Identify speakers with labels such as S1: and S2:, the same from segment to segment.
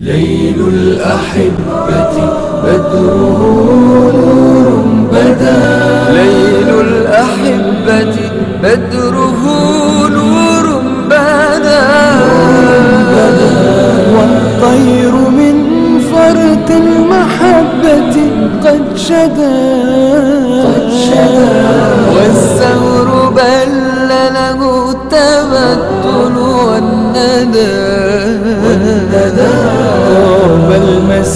S1: ليل الأحبة بدره نور بدا ليل الأحبة بدره نور بدا والطير من فرط المحبة قد شدا والزهر بل له التبتل والندى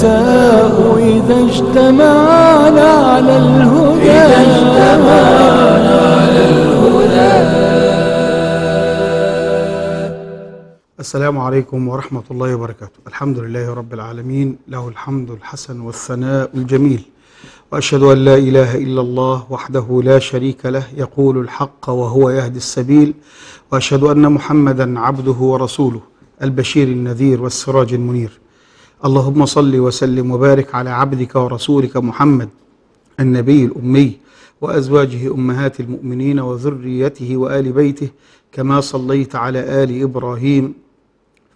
S1: إذا اجتمعنا على الهدى إذا على الهدى السلام عليكم ورحمة الله وبركاته الحمد لله رب العالمين له الحمد الحسن والثناء الجميل وأشهد أن لا إله إلا الله وحده لا شريك له يقول الحق وهو يهدي السبيل وأشهد أن محمدا عبده ورسوله البشير النذير والسراج المنير اللهم صل وسلم وبارك على عبدك ورسولك محمد النبي الأمي وأزواجه أمهات المؤمنين وذريته وآل بيته كما صليت على آل إبراهيم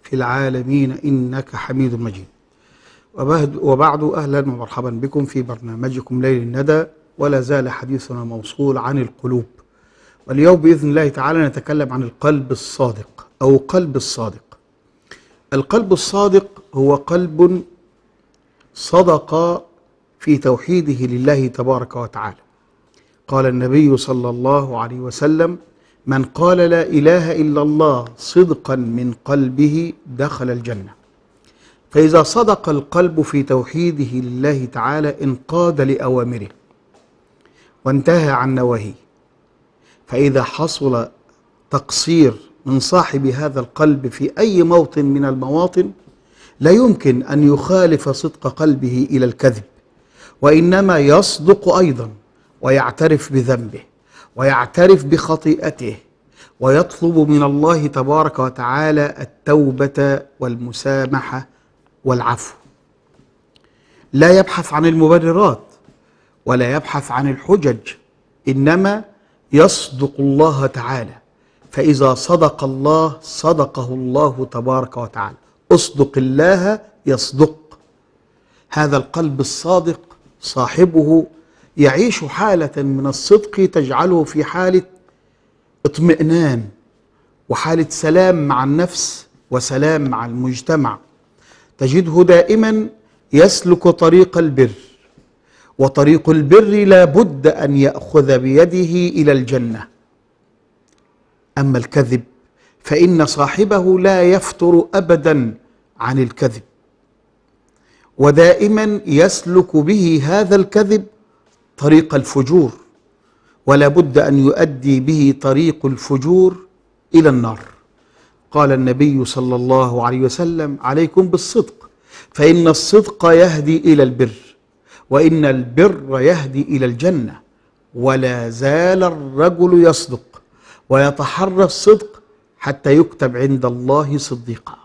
S1: في العالمين إنك حميد مجيد وبعد أهلا ومرحبا بكم في برنامجكم ليل الندى ولا زال حديثنا موصول عن القلوب واليوم بإذن الله تعالى نتكلم عن القلب الصادق أو قلب الصادق القلب الصادق هو قلب صدق في توحيده لله تبارك وتعالى قال النبي صلى الله عليه وسلم من قال لا إله إلا الله صدقا من قلبه دخل الجنة فإذا صدق القلب في توحيده لله تعالى انقاد لأوامره وانتهى عن نواهيه فإذا حصل تقصير من صاحب هذا القلب في أي موطن من المواطن لا يمكن أن يخالف صدق قلبه إلى الكذب وإنما يصدق أيضا ويعترف بذنبه ويعترف بخطيئته ويطلب من الله تبارك وتعالى التوبة والمسامحة والعفو لا يبحث عن المبررات ولا يبحث عن الحجج إنما يصدق الله تعالى فإذا صدق الله صدقه الله تبارك وتعالى اصدق الله يصدق هذا القلب الصادق صاحبه يعيش حالة من الصدق تجعله في حالة اطمئنان وحالة سلام مع النفس وسلام مع المجتمع تجده دائما يسلك طريق البر وطريق البر لا بد أن يأخذ بيده إلى الجنة أما الكذب فإن صاحبه لا يفتر أبدا عن الكذب ودائما يسلك به هذا الكذب طريق الفجور ولا بد أن يؤدي به طريق الفجور إلى النار قال النبي صلى الله عليه وسلم عليكم بالصدق فإن الصدق يهدي إلى البر وإن البر يهدي إلى الجنة ولا زال الرجل يصدق ويتحرى الصدق حتى يكتب عند الله صديقا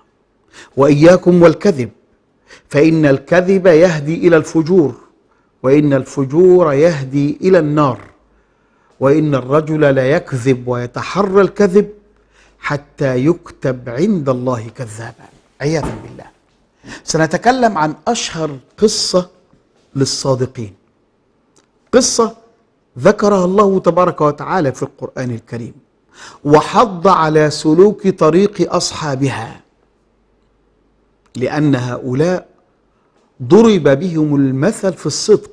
S1: وإياكم والكذب فإن الكذب يهدي إلى الفجور وإن الفجور يهدي إلى النار وإن الرجل لا يكذب ويتحرى الكذب حتى يكتب عند الله كذابا عياذا بالله سنتكلم عن أشهر قصة للصادقين قصة ذكرها الله تبارك وتعالى في القرآن الكريم وحض على سلوك طريق أصحابها لأن هؤلاء ضرب بهم المثل في الصدق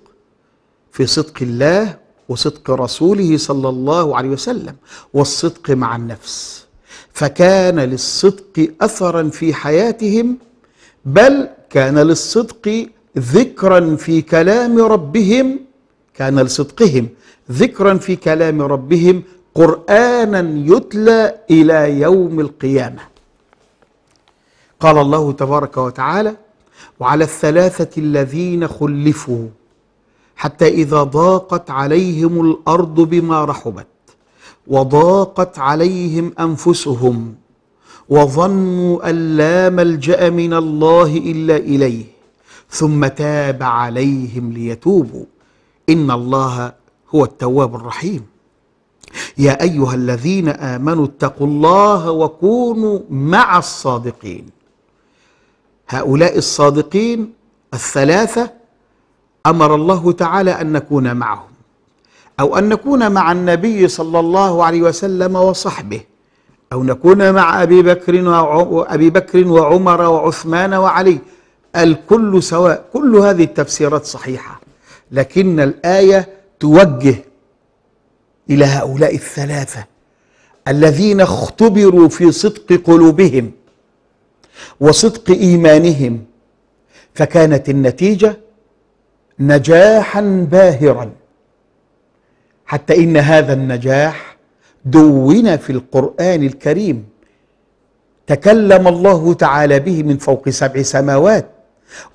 S1: في صدق الله وصدق رسوله صلى الله عليه وسلم والصدق مع النفس فكان للصدق أثرا في حياتهم بل كان للصدق ذكرا في كلام ربهم كان لصدقهم ذكرا في كلام ربهم قرانا يتلى الى يوم القيامه قال الله تبارك وتعالى وعلى الثلاثه الذين خلفوا حتى اذا ضاقت عليهم الارض بما رحبت وضاقت عليهم انفسهم وظنوا ان لا ملجا من الله الا اليه ثم تاب عليهم ليتوبوا ان الله هو التواب الرحيم يا أيها الذين آمنوا اتقوا الله وكونوا مع الصادقين هؤلاء الصادقين الثلاثة أمر الله تعالى أن نكون معهم أو أن نكون مع النبي صلى الله عليه وسلم وصحبه أو نكون مع أبي بكر وأبي بكر وعمر وعثمان وعلي الكل سواء كل هذه التفسيرات صحيحة لكن الآية توجه الى هؤلاء الثلاثه الذين اختبروا في صدق قلوبهم وصدق ايمانهم فكانت النتيجه نجاحا باهرا حتى ان هذا النجاح دون في القران الكريم تكلم الله تعالى به من فوق سبع سماوات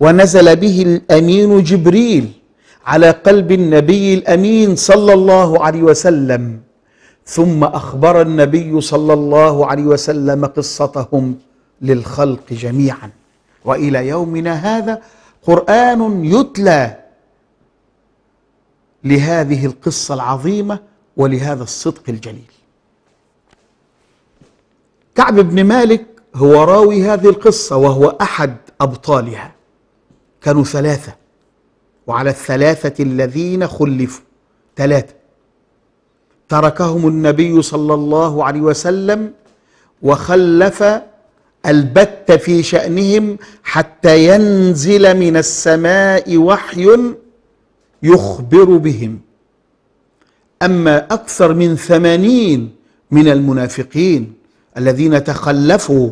S1: ونزل به الامين جبريل على قلب النبي الامين صلى الله عليه وسلم ثم اخبر النبي صلى الله عليه وسلم قصتهم للخلق جميعا والى يومنا هذا قران يتلى لهذه القصه العظيمه ولهذا الصدق الجليل كعب بن مالك هو راوي هذه القصه وهو احد ابطالها كانوا ثلاثه وعلى الثلاثة الذين خلفوا ثلاثة تركهم النبي صلى الله عليه وسلم وخلف البت في شأنهم حتى ينزل من السماء وحي يخبر بهم أما أكثر من ثمانين من المنافقين الذين تخلفوا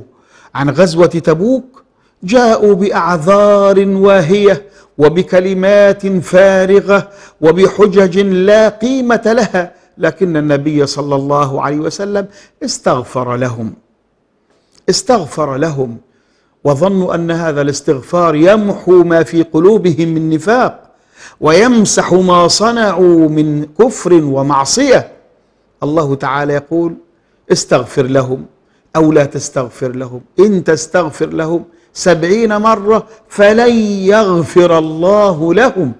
S1: عن غزوة تبوك جاءوا باعذار واهيه وبكلمات فارغه وبحجج لا قيمه لها لكن النبي صلى الله عليه وسلم استغفر لهم استغفر لهم وظنوا ان هذا الاستغفار يمحو ما في قلوبهم من نفاق ويمسح ما صنعوا من كفر ومعصيه الله تعالى يقول استغفر لهم او لا تستغفر لهم ان تستغفر لهم سبعين مرة فلن يغفر الله لهم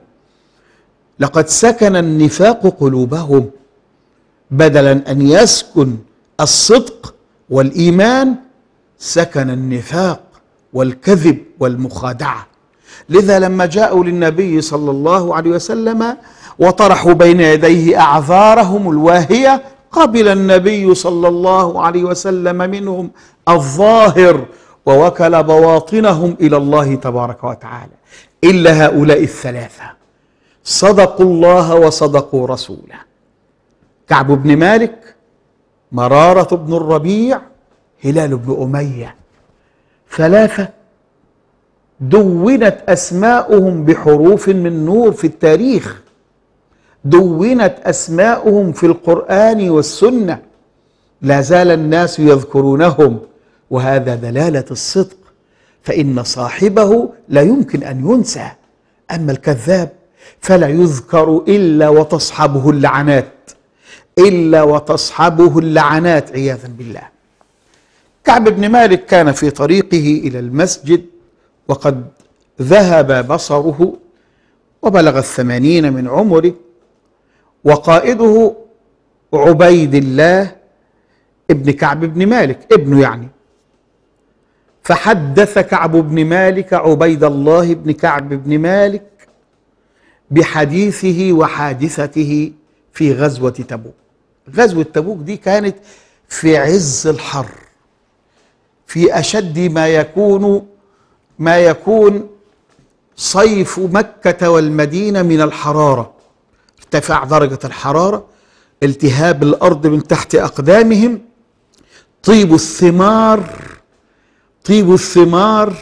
S1: لقد سكن النفاق قلوبهم بدلا أن يسكن الصدق والإيمان سكن النفاق والكذب والمخادعة لذا لما جاءوا للنبي صلى الله عليه وسلم وطرحوا بين يديه أعذارهم الواهية قبل النبي صلى الله عليه وسلم منهم الظاهر ووكل بواطنهم إلى الله تبارك وتعالى إلا هؤلاء الثلاثة صدقوا الله وصدقوا رسوله كعب بن مالك مرارة بن الربيع هلال بن أمية ثلاثة دونت أسماؤهم بحروف من نور في التاريخ دونت أسماؤهم في القرآن والسنة لا زال الناس يذكرونهم وهذا دلالة الصدق فإن صاحبه لا يمكن أن ينسى أما الكذاب فلا يذكر إلا وتصحبه اللعنات إلا وتصحبه اللعنات عياذا بالله كعب بن مالك كان في طريقه إلى المسجد وقد ذهب بصره وبلغ الثمانين من عمره وقائده عبيد الله ابن كعب بن مالك ابنه يعني فحدث كعب بن مالك عبيد الله بن كعب بن مالك بحديثه وحادثته في غزوة تبوك غزوة تبوك دي كانت في عز الحر في أشد ما يكون ما يكون صيف مكة والمدينة من الحرارة ارتفاع درجة الحرارة التهاب الأرض من تحت أقدامهم طيب الثمار طيب الثمار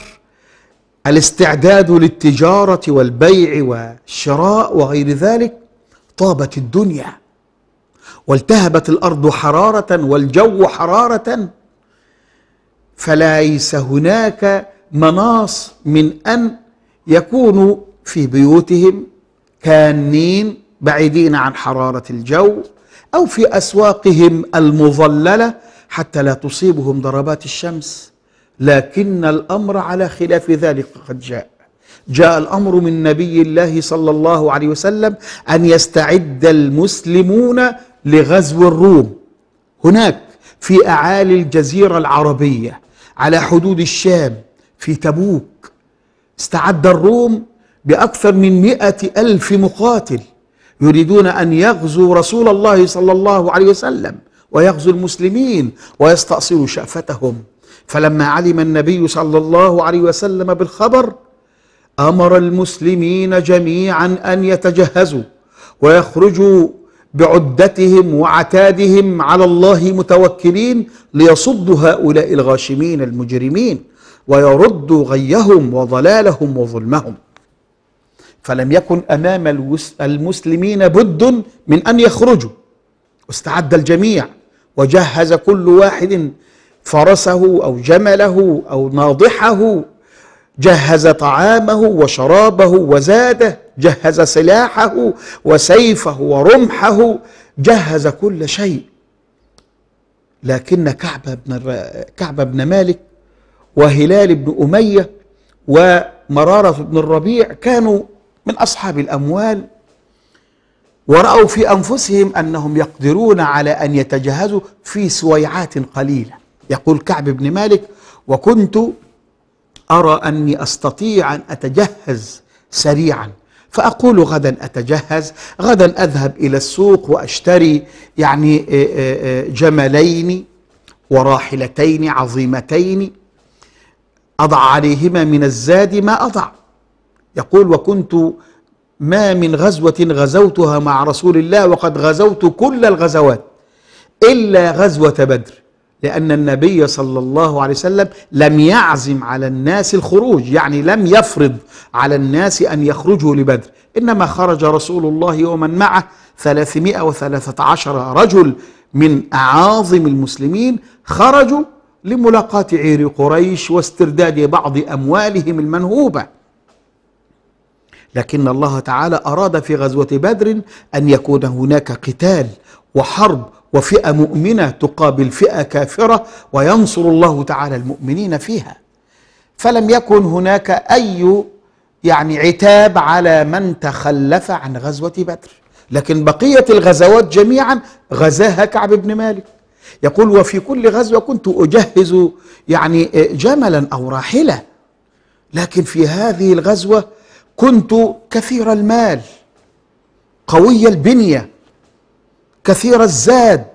S1: الاستعداد للتجارة والبيع والشراء وغير ذلك طابت الدنيا والتهبت الأرض حرارة والجو حرارة فليس هناك مناص من أن يكونوا في بيوتهم كانين بعيدين عن حرارة الجو أو في أسواقهم المظللة حتى لا تصيبهم ضربات الشمس لكن الأمر على خلاف ذلك قد جاء جاء الأمر من نبي الله صلى الله عليه وسلم أن يستعد المسلمون لغزو الروم هناك في أعالي الجزيرة العربية على حدود الشام في تبوك استعد الروم بأكثر من مئة ألف مقاتل يريدون أن يغزوا رسول الله صلى الله عليه وسلم ويغزوا المسلمين ويستأصلوا شأفتهم فلما علم النبي صلى الله عليه وسلم بالخبر امر المسلمين جميعا ان يتجهزوا ويخرجوا بعدتهم وعتادهم على الله متوكلين ليصدوا هؤلاء الغاشمين المجرمين ويردوا غيهم وضلالهم وظلمهم فلم يكن امام المسلمين بد من ان يخرجوا واستعد الجميع وجهز كل واحد فرسه أو جمله أو ناضحه جهز طعامه وشرابه وزاده جهز سلاحه وسيفه ورمحه جهز كل شيء لكن كعب بن, كعب بن مالك وهلال بن أمية ومرارة بن الربيع كانوا من أصحاب الأموال ورأوا في أنفسهم أنهم يقدرون على أن يتجهزوا في سويعات قليلة يقول كعب بن مالك وكنت أرى أني أستطيع أن أتجهز سريعا فأقول غدا أتجهز غدا أذهب إلى السوق وأشتري يعني آه، آه، آه، جملين وراحلتين عظيمتين أضع عليهما من الزاد ما أضع يقول وكنت ما من غزوة غزوتها مع رسول الله وقد غزوت كل الغزوات إلا غزوة بدر لأن النبي صلى الله عليه وسلم لم يعزم على الناس الخروج يعني لم يفرض على الناس أن يخرجوا لبدر إنما خرج رسول الله ومن معه 313 رجل من أعاظم المسلمين خرجوا لملاقاة عير قريش واسترداد بعض أموالهم المنهوبة لكن الله تعالى أراد في غزوة بدر أن يكون هناك قتال وحرب وفئة مؤمنة تقابل فئة كافرة وينصر الله تعالى المؤمنين فيها فلم يكن هناك أي يعني عتاب على من تخلف عن غزوة بدر لكن بقية الغزوات جميعا غزاها كعب بن مالك يقول وفي كل غزوة كنت أجهز يعني جملا أو راحلة لكن في هذه الغزوة كنت كثير المال قوي البنية كثير الزاد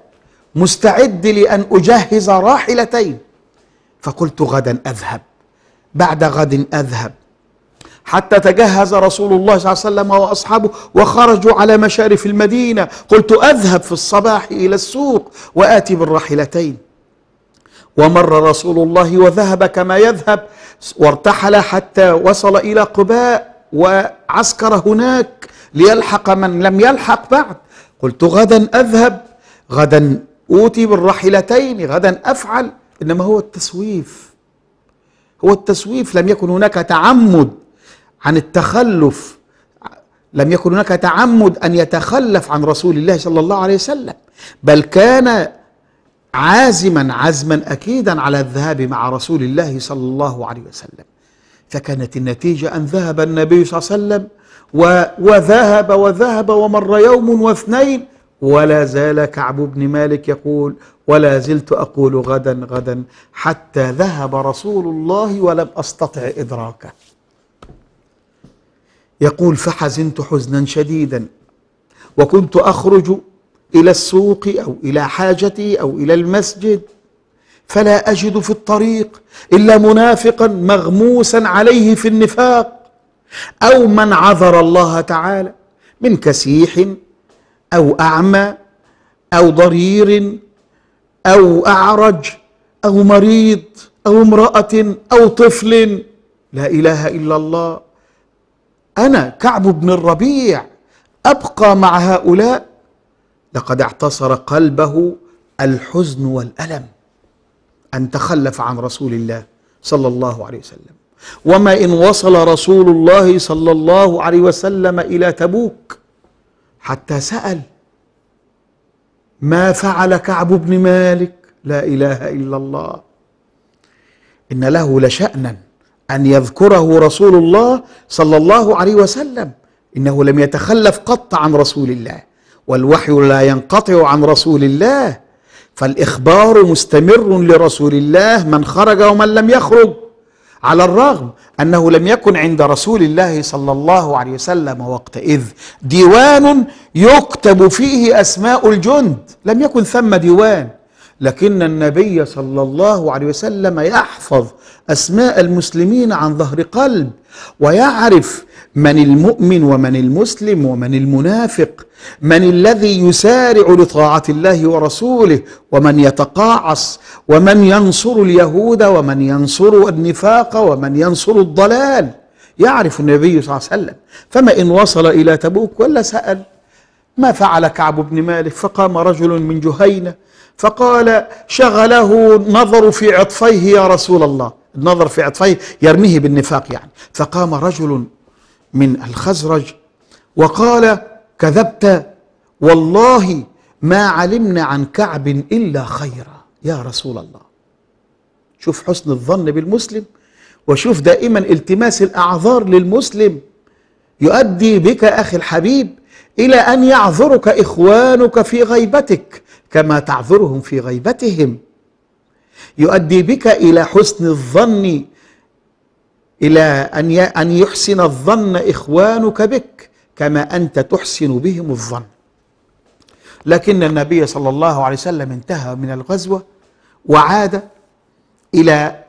S1: مستعد لأن أجهز راحلتين فقلت غدا أذهب بعد غد أذهب حتى تجهز رسول الله صلى الله عليه وسلم واصحابه وخرجوا على مشارف المدينه قلت اذهب في الصباح الى السوق واتي بالراحلتين ومر رسول الله وذهب كما يذهب وارتحل حتى وصل الى قباء وعسكر هناك ليلحق من لم يلحق بعد قلت غدا أذهب غدا أوتي بالراحلتين غدا أفعل إنما هو التسويف هو التسويف لم يكن هناك تعمد عن التخلف لم يكن هناك تعمد أن يتخلف عن رسول الله صلى الله عليه وسلم بل كان عازما عزما أكيدا على الذهاب مع رسول الله صلى الله عليه وسلم فكانت النتيجة أن ذهب النبي صلى الله عليه وسلم وذهب وذهب ومر يوم واثنين ولا زال كعب بن مالك يقول ولا زلت أقول غدا غدا حتى ذهب رسول الله ولم أستطع إدراكه يقول فحزنت حزنا شديدا وكنت أخرج إلى السوق أو إلى حاجتي أو إلى المسجد فلا أجد في الطريق إلا منافقا مغموسا عليه في النفاق أو من عذر الله تعالى من كسيح أو أعمى أو ضرير أو أعرج أو مريض أو امرأة أو طفل لا إله إلا الله أنا كعب بن الربيع أبقى مع هؤلاء لقد اعتصر قلبه الحزن والألم أن تخلف عن رسول الله صلى الله عليه وسلم وما إن وصل رسول الله صلى الله عليه وسلم إلى تبوك حتى سأل ما فعل كعب بن مالك لا إله إلا الله إن له لشأنا أن يذكره رسول الله صلى الله عليه وسلم إنه لم يتخلف قط عن رسول الله والوحي لا ينقطع عن رسول الله فالإخبار مستمر لرسول الله من خرج ومن لم يخرج على الرغم أنه لم يكن عند رسول الله صلى الله عليه وسلم وقتئذ ديوان يكتب فيه أسماء الجند لم يكن ثم ديوان لكن النبي صلى الله عليه وسلم يحفظ أسماء المسلمين عن ظهر قلب ويعرف من المؤمن ومن المسلم ومن المنافق من الذي يسارع لطاعة الله ورسوله ومن يتقاعص ومن ينصر اليهود ومن ينصر النفاق ومن ينصر الضلال يعرف النبي صلى الله عليه وسلم فما إن وصل إلى تبوك ولا سأل ما فعل كعب بن مالك فقام رجل من جهينة فقال شغله نظر في عطفيه يا رسول الله النظر في عطفيه يرميه بالنفاق يعني فقام رجل من الخزرج وقال كذبت والله ما علمنا عن كعب إلا خيرا يا رسول الله شوف حسن الظن بالمسلم وشوف دائما التماس الأعذار للمسلم يؤدي بك أخي الحبيب إلى أن يعذرك إخوانك في غيبتك كما تعذرهم في غيبتهم يؤدي بك إلى حسن الظن إلى أن يحسن الظن إخوانك بك كما أنت تحسن بهم الظن لكن النبي صلى الله عليه وسلم انتهى من الغزوة وعاد إلى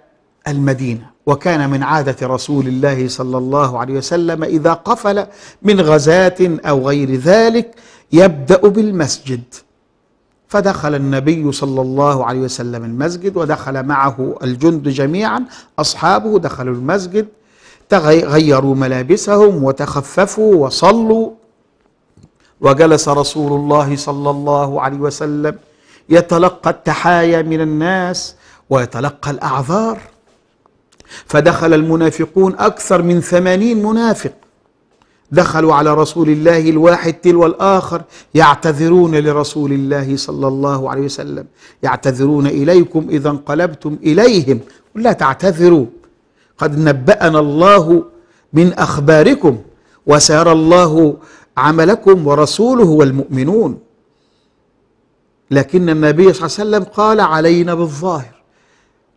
S1: المدينة وكان من عادة رسول الله صلى الله عليه وسلم إذا قفل من غزاة أو غير ذلك يبدأ بالمسجد فدخل النبي صلى الله عليه وسلم المسجد ودخل معه الجند جميعا أصحابه دخلوا المسجد غيروا ملابسهم وتخففوا وصلوا وجلس رسول الله صلى الله عليه وسلم يتلقى التحايا من الناس ويتلقى الأعذار فدخل المنافقون أكثر من ثمانين منافق دخلوا على رسول الله الواحد تلو الآخر يعتذرون لرسول الله صلى الله عليه وسلم يعتذرون إليكم إذا انقلبتم إليهم لا تعتذروا قد نبأنا الله من أخباركم وسار الله عملكم ورسوله والمؤمنون لكن النبي صلى الله عليه وسلم قال علينا بالظاهر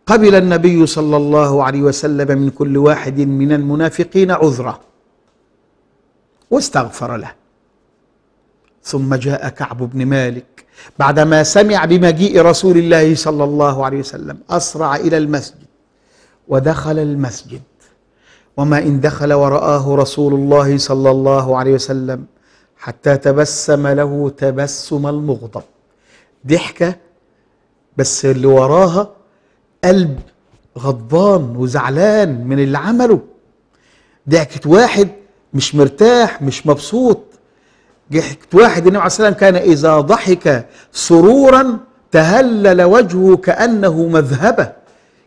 S1: قبل النبي صلى الله عليه وسلم من كل واحد من المنافقين عذره واستغفر له ثم جاء كعب بن مالك بعدما سمع بمجيء رسول الله صلى الله عليه وسلم أسرع إلى المسجد ودخل المسجد وما إن دخل ورآه رسول الله صلى الله عليه وسلم حتى تبسم له تبسم المغضب ضحكة بس اللي وراها قلب غضبان وزعلان من اللي عمله ضحكة واحد مش مرتاح مش مبسوط ضحكت واحد النبي عليه السلام كان إذا ضحك سرورا تهلل وجهه كأنه مذهبة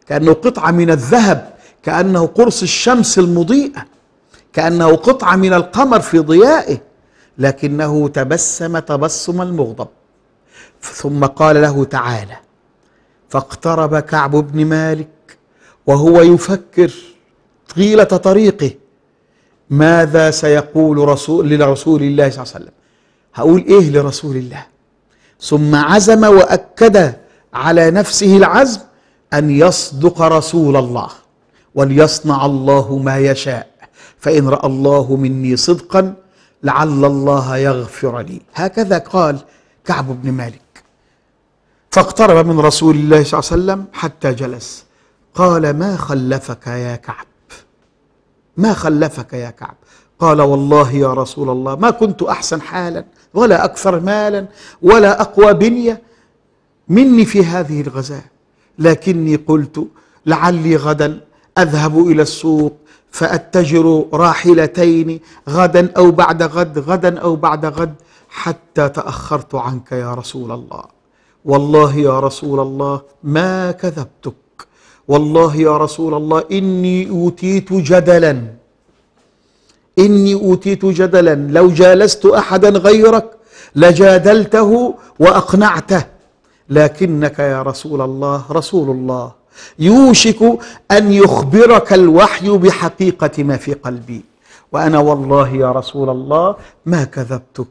S1: كأنه قطعة من الذهب كأنه قرص الشمس المضيئة كأنه قطعة من القمر في ضيائه لكنه تبسم تبسم المغضب ثم قال له تعالى فاقترب كعب بن مالك وهو يفكر طيلة طريقه ماذا سيقول رسول لرسول الله صلى الله عليه وسلم هقول ايه لرسول الله ثم عزم واكد على نفسه العزم ان يصدق رسول الله وليصنع الله ما يشاء فان راى الله مني صدقا لعل الله يغفر لي هكذا قال كعب بن مالك فاقترب من رسول الله صلى الله عليه وسلم حتى جلس قال ما خلفك يا كعب ما خلفك يا كعب قال والله يا رسول الله ما كنت أحسن حالا ولا أكثر مالا ولا أقوى بنية مني في هذه الغزاة لكني قلت لعلي غدا أذهب إلى السوق فأتجر راحلتين غدا أو بعد غد غدا أو بعد غد حتى تأخرت عنك يا رسول الله والله يا رسول الله ما كذبتك والله يا رسول الله إني أوتيت جدلا إني أوتيت جدلا لو جالست أحدا غيرك لجادلته وأقنعته لكنك يا رسول الله رسول الله يوشك أن يخبرك الوحي بحقيقة ما في قلبي وأنا والله يا رسول الله ما كذبتك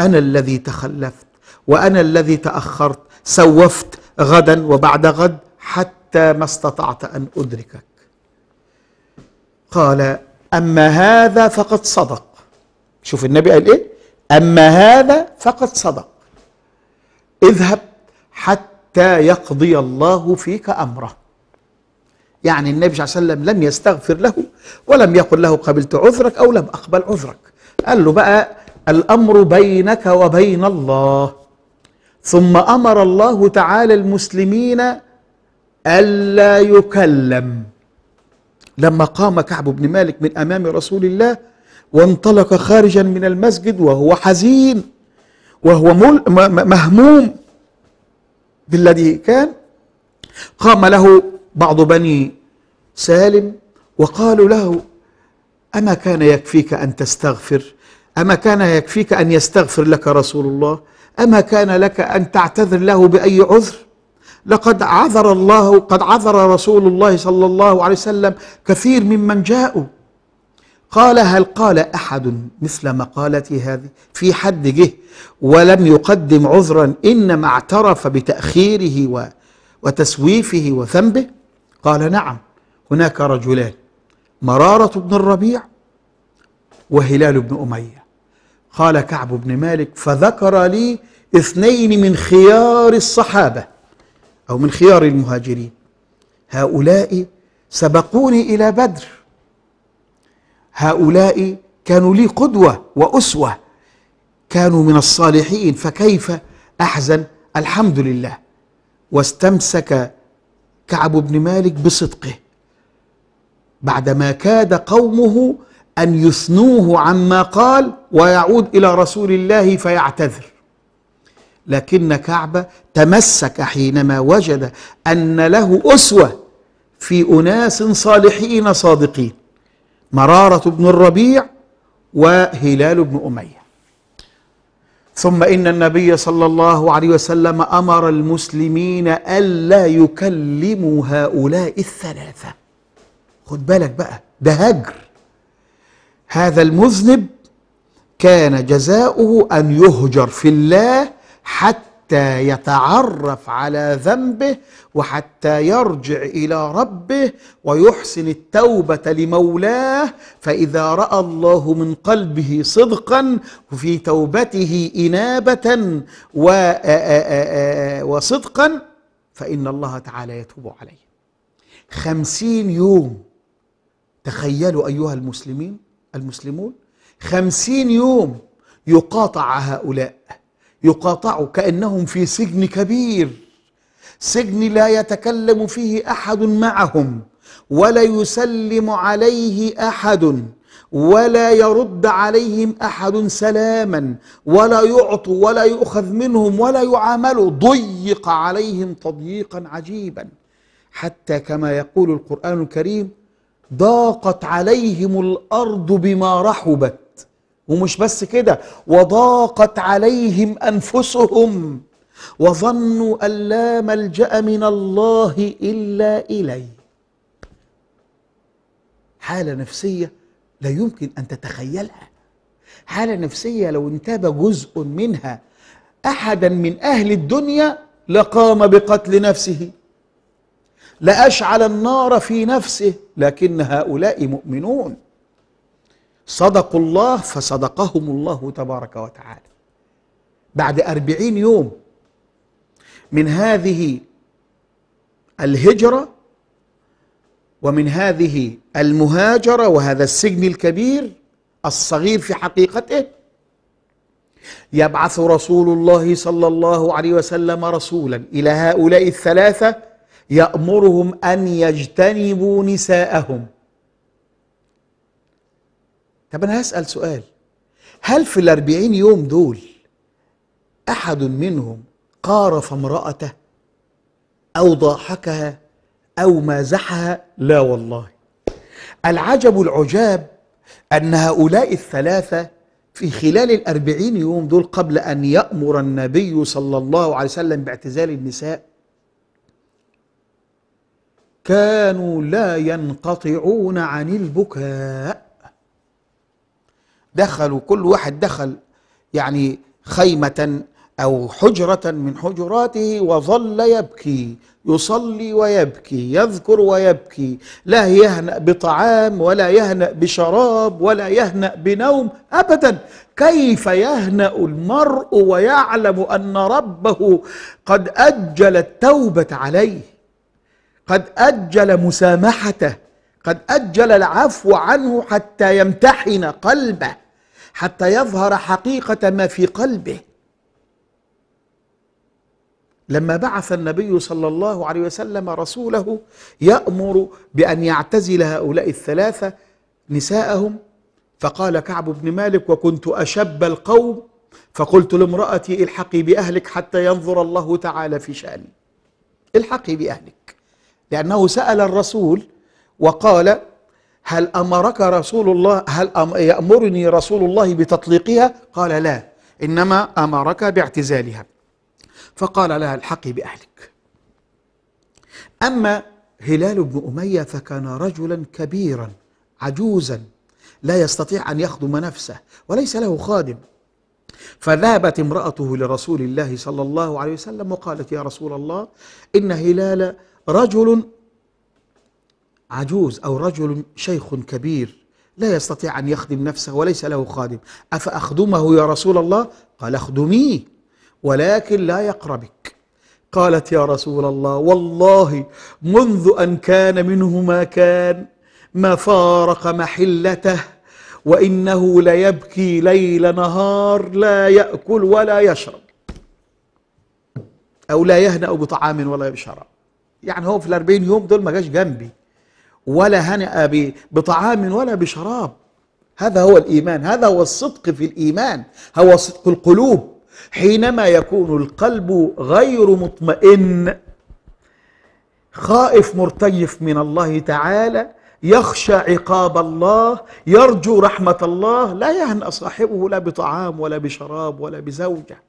S1: أنا الذي تخلفت وأنا الذي تأخرت سوفت غدا وبعد غد حتى حتى ما استطعت أن أدركك قال أما هذا فقد صدق شوف النبي قال إيه أما هذا فقد صدق اذهب حتى يقضي الله فيك أمره يعني النبي صلى الله عليه وسلم لم يستغفر له ولم يقل له قبلت عذرك أو لم أقبل عذرك قال له بقى الأمر بينك وبين الله ثم أمر الله تعالى المسلمين ألا يكلم لما قام كعب بن مالك من أمام رسول الله وانطلق خارجا من المسجد وهو حزين وهو مهموم بالذي كان قام له بعض بني سالم وقالوا له أما كان يكفيك أن تستغفر أما كان يكفيك أن يستغفر لك رسول الله أما كان لك أن تعتذر له بأي عذر لقد عذر الله قد عذر رسول الله صلى الله عليه وسلم كثير ممن جاءوا قال هل قال أحد مثل مقالتي هذه في حد جه ولم يقدم عذرا إنما اعترف بتأخيره وتسويفه وذنبه قال نعم هناك رجلان مرارة بن الربيع وهلال بن أمية قال كعب بن مالك فذكر لي اثنين من خيار الصحابة أو من خيار المهاجرين هؤلاء سبقوني إلى بدر هؤلاء كانوا لي قدوة وأسوة كانوا من الصالحين فكيف أحزن الحمد لله واستمسك كعب بن مالك بصدقه بعدما كاد قومه أن يثنوه عما قال ويعود إلى رسول الله فيعتذر لكن كعب تمسك حينما وجد أن له أسوة في أناس صالحين صادقين مرارة بن الربيع وهلال بن أمية ثم إن النبي صلى الله عليه وسلم أمر المسلمين ألا يكلموا هؤلاء الثلاثة خد بالك بقى ده هجر هذا المذنب كان جزاؤه أن يهجر في الله حتى يتعرف على ذنبه وحتى يرجع الى ربه ويحسن التوبه لمولاه فاذا راى الله من قلبه صدقا وفي توبته انابه وصدقا فان الله تعالى يتوب عليه خمسين يوم تخيلوا ايها المسلمين المسلمون خمسين يوم يقاطع هؤلاء يقاطعوا كأنهم في سجن كبير سجن لا يتكلم فيه أحد معهم ولا يسلم عليه أحد ولا يرد عليهم أحد سلاما ولا يعطوا ولا يؤخذ منهم ولا يعاملوا ضيق عليهم تضييقا عجيبا حتى كما يقول القرآن الكريم ضاقت عليهم الأرض بما رحبت ومش بس كده وضاقت عليهم أنفسهم وظنوا أن لا ملجأ من الله إلا إليه حالة نفسية لا يمكن أن تتخيلها حالة نفسية لو انتاب جزء منها أحدا من أهل الدنيا لقام بقتل نفسه لأشعل النار في نفسه لكن هؤلاء مؤمنون صدقوا الله فصدقهم الله تبارك وتعالى بعد أربعين يوم من هذه الهجرة ومن هذه المهاجرة وهذا السجن الكبير الصغير في حقيقته يبعث رسول الله صلى الله عليه وسلم رسولا إلى هؤلاء الثلاثة يأمرهم أن يجتنبوا نساءهم طب أنا هسأل سؤال هل في الأربعين يوم دول أحد منهم قارف امرأته أو ضاحكها أو مازحها لا والله العجب العجاب أن هؤلاء الثلاثة في خلال الأربعين يوم دول قبل أن يأمر النبي صلى الله عليه وسلم باعتزال النساء كانوا لا ينقطعون عن البكاء دخلوا كل واحد دخل يعني خيمة أو حجرة من حجراته وظل يبكي يصلي ويبكي يذكر ويبكي لا يهنأ بطعام ولا يهنأ بشراب ولا يهنأ بنوم أبدا كيف يهنأ المرء ويعلم أن ربه قد أجل التوبة عليه قد أجل مسامحته قد أجل العفو عنه حتى يمتحن قلبه حتى يظهر حقيقة ما في قلبه لما بعث النبي صلى الله عليه وسلم رسوله يأمر بأن يعتزل هؤلاء الثلاثة نساءهم فقال كعب بن مالك وكنت أشب القوم فقلت لامرأتي الحقي بأهلك حتى ينظر الله تعالى في شأني الحقي بأهلك لأنه سأل الرسول وقال هل أمرك رسول الله هل يأمرني رسول الله بتطليقها قال لا إنما أمرك باعتزالها فقال لها الحقي بأهلك أما هلال بن أمية فكان رجلا كبيرا عجوزا لا يستطيع أن يخدم نفسه وليس له خادم فذهبت امرأته لرسول الله صلى الله عليه وسلم وقالت يا رسول الله إن هلال رجل عجوز أو رجل شيخ كبير لا يستطيع أن يخدم نفسه وليس له خادم أفأخدمه يا رسول الله قال اخدميه ولكن لا يقربك قالت يا رسول الله والله منذ أن كان منه ما كان ما فارق محلته وإنه ليبكي ليل نهار لا يأكل ولا يشرب أو لا يهنأ بطعام ولا بشراب يعني هو في الأربعين يوم دول ما جاش جنبي ولا هنأ بطعام ولا بشراب هذا هو الإيمان هذا هو الصدق في الإيمان هو صدق القلوب حينما يكون القلب غير مطمئن خائف مرتجف من الله تعالى يخشى عقاب الله يرجو رحمة الله لا يهنأ صاحبه لا بطعام ولا بشراب ولا بزوجة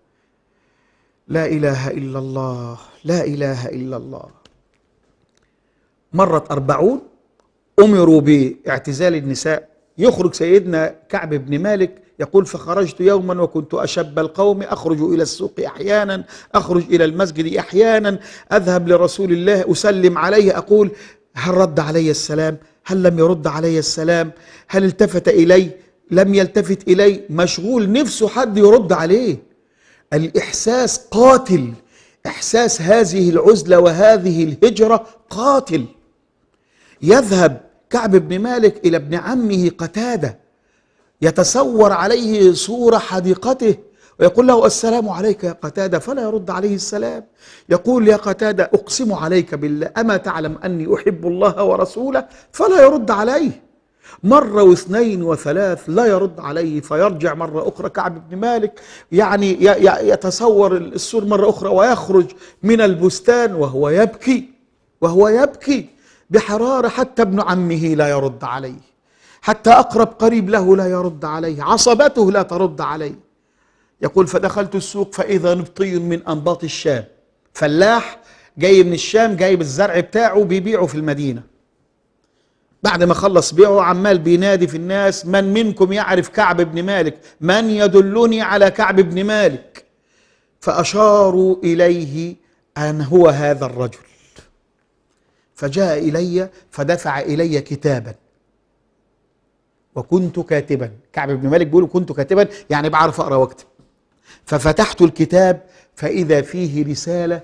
S1: لا إله إلا الله لا إله إلا الله مرت أربعون أمروا باعتزال النساء يخرج سيدنا كعب بن مالك يقول فخرجت يوما وكنت أشب القوم أخرج إلى السوق أحيانا أخرج إلى المسجد أحيانا أذهب لرسول الله أسلم عليه أقول هل رد علي السلام هل لم يرد علي السلام هل التفت إلي لم يلتفت إلي مشغول نفسه حد يرد عليه الإحساس قاتل إحساس هذه العزلة وهذه الهجرة قاتل يذهب كعب بن مالك إلى ابن عمه قتادة يتصور عليه صورة حديقته ويقول له السلام عليك يا قتادة فلا يرد عليه السلام يقول يا قتادة أقسم عليك بالله أما تعلم أني أحب الله ورسوله فلا يرد عليه مرة واثنين وثلاث لا يرد عليه فيرجع مرة أخرى كعب بن مالك يعني يتصور السور مرة أخرى ويخرج من البستان وهو يبكي وهو يبكي بحرارة حتى ابن عمه لا يرد عليه حتى أقرب قريب له لا يرد عليه عصبته لا ترد عليه يقول فدخلت السوق فإذا نبطي من أنباط الشام فلاح جاي من الشام جايب الزرع بتاعه بيبيعه في المدينة بعد ما خلص بيعه عمال بينادي في الناس من منكم يعرف كعب بن مالك من يدلني على كعب بن مالك فأشاروا إليه أن هو هذا الرجل فجاء إلي فدفع إلي كتابا وكنت كاتبا كعب بن مالك بيقول كنت كاتبا يعني بعرف أقرأ واكتب ففتحت الكتاب فإذا فيه رسالة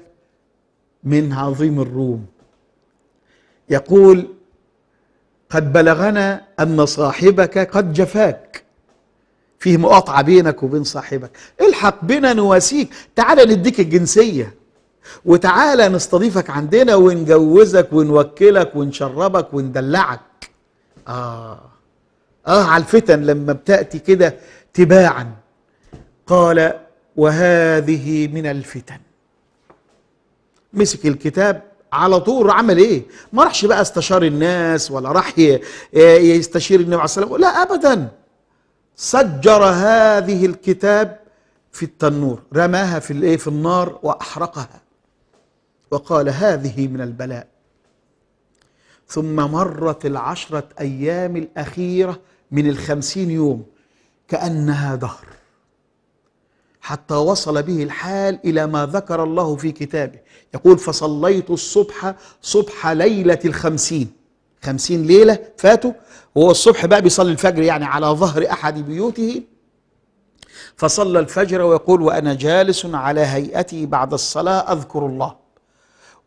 S1: من عظيم الروم يقول قد بلغنا أن صاحبك قد جفاك فيه مقاطعة بينك وبين صاحبك الحق بنا نواسيك تعال نديك الجنسية وتعالى نستضيفك عندنا ونجوزك ونوكلك ونشربك وندلعك آه آه على الفتن لما بتأتي كده تباعا قال وهذه من الفتن مسك الكتاب على طول عمل ايه ما راحش بقى استشار الناس ولا راح آه، يستشير النبي عليه الصلاه والسلام لا ابدا سجر هذه الكتاب في التنور رماها في الايه في النار واحرقها وقال هذه من البلاء ثم مرت العشرة أيام الأخيرة من الخمسين يوم كأنها دهر حتى وصل به الحال إلى ما ذكر الله في كتابه يقول فصليت الصبح صبح ليلة الخمسين خمسين ليلة فاتوا وهو الصبح بقى بيصلي الفجر يعني على ظهر أحد بيوته فصلى الفجر ويقول وأنا جالس على هيئتي بعد الصلاة أذكر الله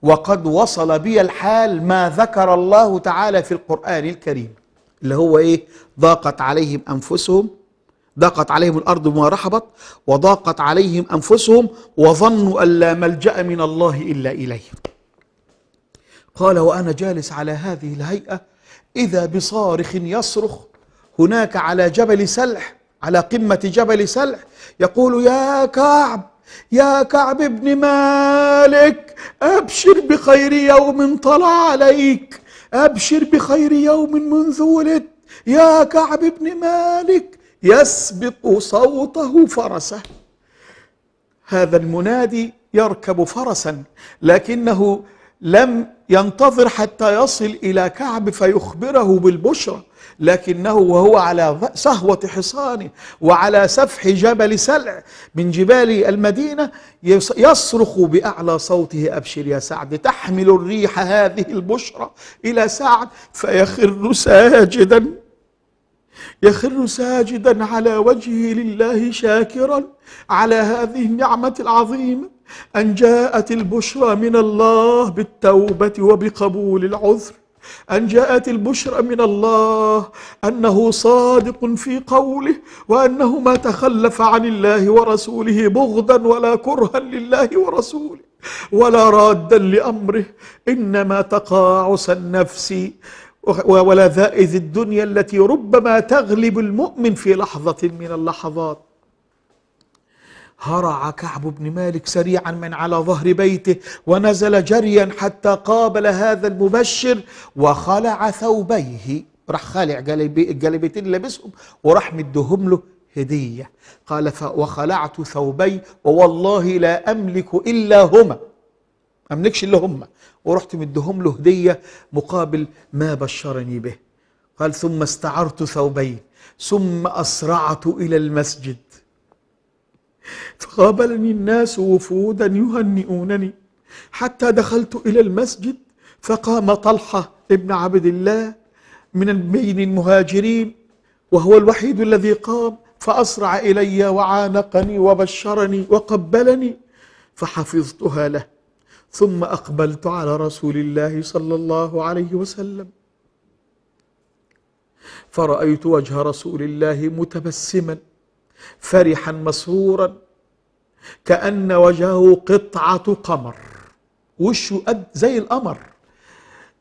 S1: وقد وصل بي الحال ما ذكر الله تعالى في القرآن الكريم اللي هو إيه ضاقت عليهم أنفسهم ضاقت عليهم الأرض بما رحبت وضاقت عليهم أنفسهم وظنوا أن لا ملجأ من الله إلا إليه قال وأنا جالس على هذه الهيئة إذا بصارخ يصرخ هناك على جبل سلح على قمة جبل سلح يقول يا كعب يا كعب بن مالك أبشر بخير يوم طلع عليك أبشر بخير يوم منذ ولدت يا كعب بن مالك يسبق صوته فرسه هذا المنادي يركب فرسا لكنه لم ينتظر حتى يصل إلى كعب فيخبره بالبشرى لكنه وهو على صهوة حصانه وعلى سفح جبل سلع من جبال المدينة يصرخ بأعلى صوته أبشر يا سعد تحمل الريح هذه البشرى إلى سعد فيخر ساجدا يخر ساجدا على وجهه لله شاكرا على هذه النعمة العظيمة أن جاءت البشرى من الله بالتوبة وبقبول العذر أن جاءت البشرى من الله أنه صادق في قوله وأنه ما تخلف عن الله ورسوله بغضا ولا كرها لله ورسوله ولا رادا لأمره إنما تقاعس النفس ولذائذ الدنيا التي ربما تغلب المؤمن في لحظة من اللحظات هرع كعب بن مالك سريعا من على ظهر بيته ونزل جريا حتى قابل هذا المبشر وخلع ثوبيه راح خالع الجلبيتين اللي لابسهم وراح مديهم له هديه قال وخلعت ثوبي ووالله لا املك الا هما املكش الا هما ورحت مديهم له هديه مقابل ما بشرني به قال ثم استعرت ثوبي ثم اسرعت الى المسجد تقابلني الناس وفودا يهنئونني حتى دخلت إلى المسجد فقام طلحة ابن عبد الله من بين المهاجرين وهو الوحيد الذي قام فأسرع إلي وعانقني وبشرني وقبلني فحفظتها له ثم أقبلت على رسول الله صلى الله عليه وسلم فرأيت وجه رسول الله متبسما فرحا مسرورا كأن وجهه قطعة قمر وشه قد زي القمر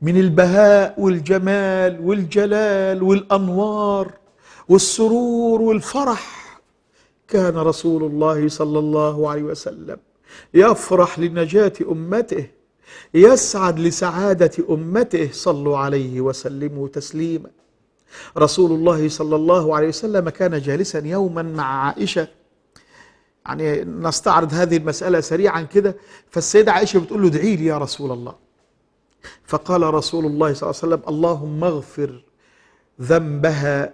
S1: من البهاء والجمال والجلال والأنوار والسرور والفرح كان رسول الله صلى الله عليه وسلم يفرح لنجاة أمته يسعد لسعادة أمته صلوا عليه وسلموا تسليما رسول الله صلى الله عليه وسلم كان جالسا يوما مع عائشة يعني نستعرض هذه المسألة سريعا كده فالسيدة عائشة بتقول له ادعي لي يا رسول الله فقال رسول الله صلى الله عليه وسلم اللهم اغفر ذنبها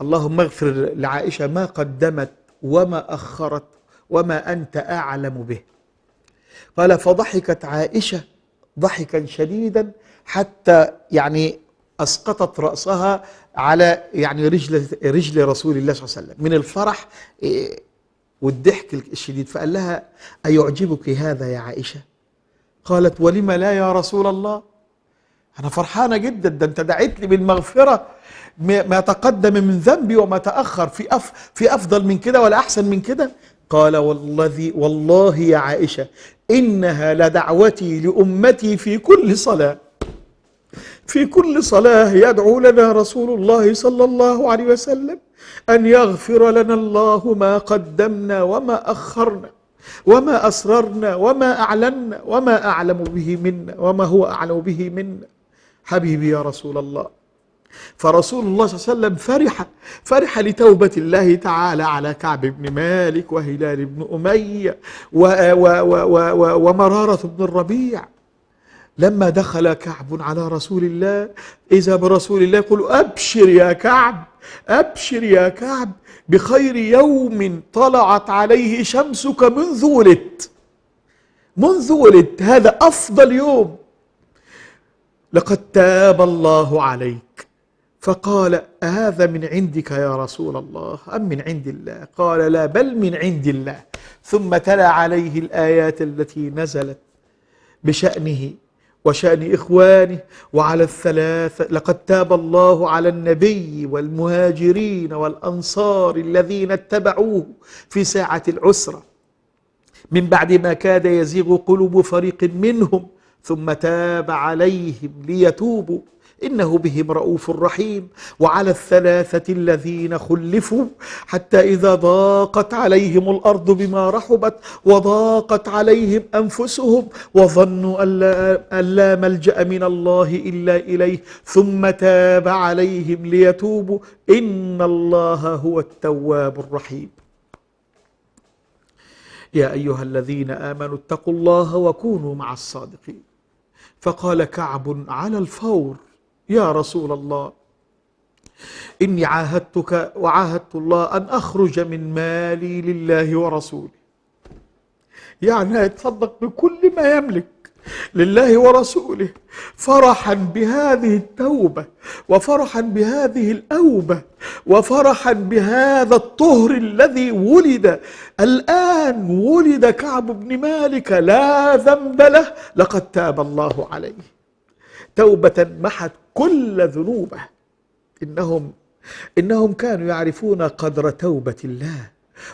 S1: اللهم اغفر لعائشة ما قدمت وما أخرت وما أنت أعلم به قال فضحكت عائشة ضحكا شديدا حتى يعني أسقطت رأسها على يعني رجل, رجل رسول الله صلى الله عليه وسلم من الفرح إيه، والضحك الشديد فقال لها أيعجبك هذا يا عائشة قالت ولما لا يا رسول الله أنا فرحانة جدا ده أنت دعيت لي بالمغفرة ما تقدم من ذنبي وما تأخر في أف في أفضل من كده ولا أحسن من كده قال والذي والله يا عائشة إنها لدعوتي لأمتي في كل صلاة في كل صلاة يدعو لنا رسول الله صلى الله عليه وسلم أن يغفر لنا الله ما قدمنا وما أخرنا وما أسررنا وما أعلنا وما أعلم به منا وما هو أعلم به منا حبيبي يا رسول الله فرسول الله صلى الله عليه وسلم فرح فرح لتوبة الله تعالى على كعب بن مالك وهلال بن أمية ومرارة بن الربيع لما دخل كعب على رسول الله إذا برسول الله يقول أبشر يا كعب أبشر يا كعب بخير يوم طلعت عليه شمسك منذ ولدت منذ ولدت هذا أفضل يوم لقد تاب الله عليك فقال هذا من عندك يا رسول الله أم من عند الله قال لا بل من عند الله ثم تلا عليه الآيات التي نزلت بشأنه وشأن إخوانه وعلى الثلاثة لقد تاب الله على النبي والمهاجرين والأنصار الذين اتبعوه في ساعة العسرة من بعد ما كاد يزيغ قلوب فريق منهم ثم تاب عليهم ليتوبوا إنه بهم رؤوف رحيم وعلى الثلاثة الذين خلفوا حتى إذا ضاقت عليهم الأرض بما رحبت وضاقت عليهم أنفسهم وظنوا أن لا ملجأ من الله إلا إليه ثم تاب عليهم ليتوبوا إن الله هو التواب الرحيم يا أيها الذين آمنوا اتقوا الله وكونوا مع الصادقين فقال كعب على الفور يا رسول الله إني عاهدتك وعاهدت الله أن أخرج من مالي لله ورسوله يعني هيتصدق بكل ما يملك لله ورسوله فرحا بهذه التوبة وفرحا بهذه الأوبة وفرحا بهذا الطهر الذي ولد الآن ولد كعب بن مالك لا ذنب له لقد تاب الله عليه توبة محت كل ذنوبه إنهم إنهم كانوا يعرفون قدر توبة الله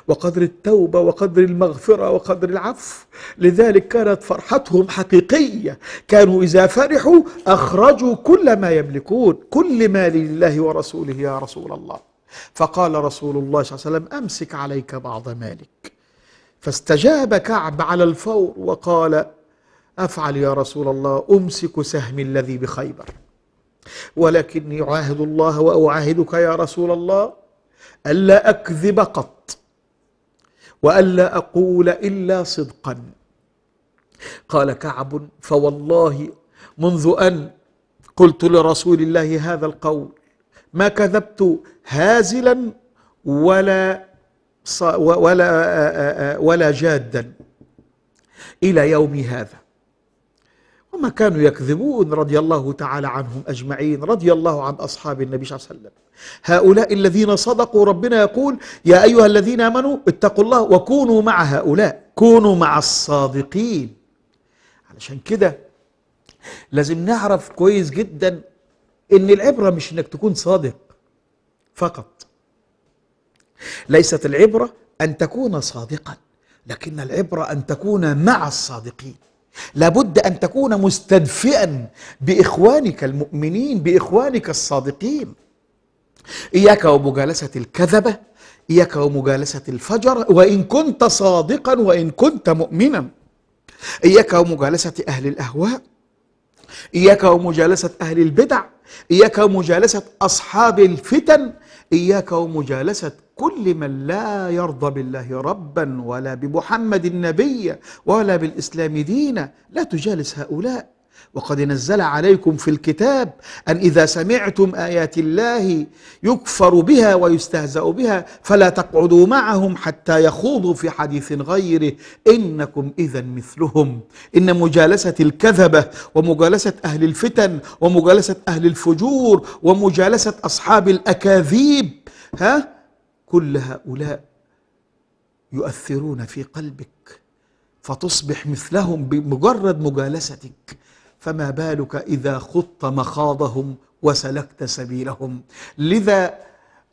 S1: وقدر التوبة وقدر المغفرة وقدر العفو لذلك كانت فرحتهم حقيقية كانوا إذا فرحوا أخرجوا كل ما يملكون كل ما لله ورسوله يا رسول الله فقال رسول الله صلى الله عليه وسلم أمسك عليك بعض مالك فاستجاب كعب على الفور وقال أفعل يا رسول الله أمسك سهمي الذي بخيبر ولكني أعاهد الله وأعاهدك يا رسول الله ألا أكذب قط وألا أقول إلا صدقا قال كعب فوالله منذ أن قلت لرسول الله هذا القول ما كذبت هازلا ولا ولا ولا جادا إلى يوم هذا وما كانوا يكذبون رضي الله تعالى عنهم أجمعين رضي الله عن أصحاب النبي صلى الله عليه وسلم هؤلاء الذين صدقوا ربنا يقول يا أيها الذين آمنوا اتقوا الله وكونوا مع هؤلاء كونوا مع الصادقين علشان كده لازم نعرف كويس جدا ان العبرة مش انك تكون صادق فقط ليست العبرة ان تكون صادقا لكن العبرة ان تكون مع الصادقين لابد ان تكون مستدفئا باخوانك المؤمنين باخوانك الصادقين اياك ومجالسه الكذبه اياك ومجالسه الفجر وان كنت صادقا وان كنت مؤمنا اياك ومجالسه اهل الاهواء اياك ومجالسه اهل البدع اياك ومجالسه اصحاب الفتن إياك ومجالسة كل من لا يرضى بالله ربا ولا بمحمد النبي ولا بالإسلام دينا لا تجالس هؤلاء وقد نزل عليكم في الكتاب أن إذا سمعتم آيات الله يكفر بها ويستهزأ بها فلا تقعدوا معهم حتى يخوضوا في حديث غيره إنكم إذا مثلهم إن مجالسة الكذبة ومجالسة أهل الفتن ومجالسة أهل الفجور ومجالسة أصحاب الأكاذيب ها كل هؤلاء يؤثرون في قلبك فتصبح مثلهم بمجرد مجالستك فما بالك إذا خضت مخاضهم وسلكت سبيلهم لذا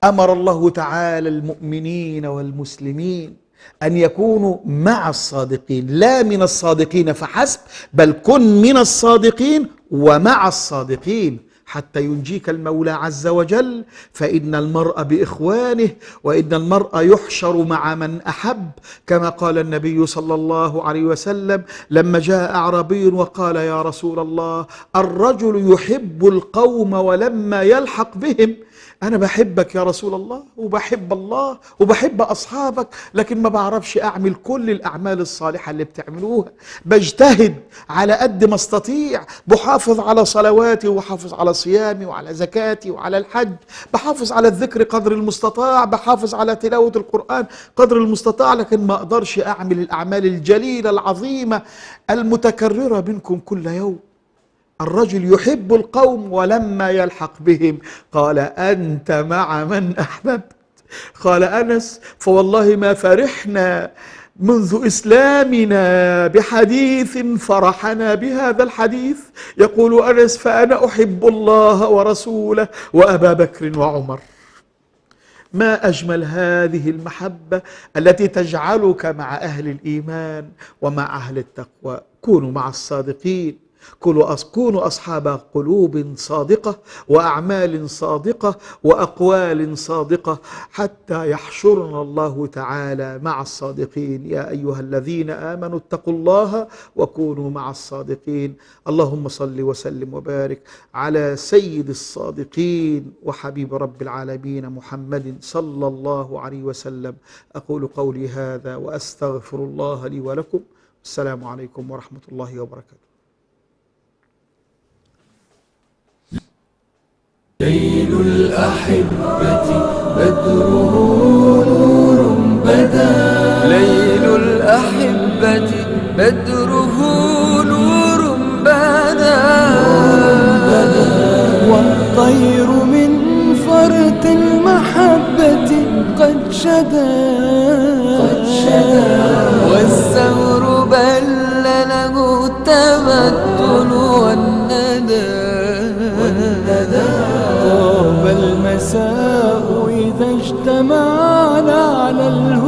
S1: أمر الله تعالى المؤمنين والمسلمين أن يكونوا مع الصادقين لا من الصادقين فحسب بل كن من الصادقين ومع الصادقين حتى ينجيك المولى عز وجل فإن المرء بإخوانه وإن المرء يحشر مع من أحب كما قال النبي صلى الله عليه وسلم لما جاء أعرابي وقال يا رسول الله الرجل يحب القوم ولما يلحق بهم أنا بحبك يا رسول الله وبحب الله وبحب أصحابك لكن ما بعرفش أعمل كل الأعمال الصالحة اللي بتعملوها بجتهد على قد ما استطيع بحافظ على صلواتي وبحافظ على صيامي وعلى زكاتي وعلى الحج بحافظ على الذكر قدر المستطاع بحافظ على تلاوة القرآن قدر المستطاع لكن ما أقدرش أعمل الأعمال الجليلة العظيمة المتكررة منكم كل يوم الرجل يحب القوم ولما يلحق بهم قال أنت مع من أحببت قال أنس فوالله ما فرحنا منذ اسلامنا بحديث فرحنا بهذا الحديث يقول انس فانا احب الله ورسوله وابا بكر وعمر ما اجمل هذه المحبه التي تجعلك مع اهل الايمان ومع اهل التقوى كونوا مع الصادقين كونوا أصحاب قلوب صادقة وأعمال صادقة وأقوال صادقة حتى يحشرنا الله تعالى مع الصادقين يا أيها الذين آمنوا اتقوا الله وكونوا مع الصادقين اللهم صل وسلم وبارك على سيد الصادقين وحبيب رب العالمين محمد صلى الله عليه وسلم أقول قولي هذا وأستغفر الله لي ولكم السلام عليكم ورحمة الله وبركاته ليل الأحبة بدره نور بدا ليل الأحبة بدره نور بدا والطير من فرط المحبة قد شدا قد شدا والزهر بل له التمدن النساء إذا اجتمعنا على الهدى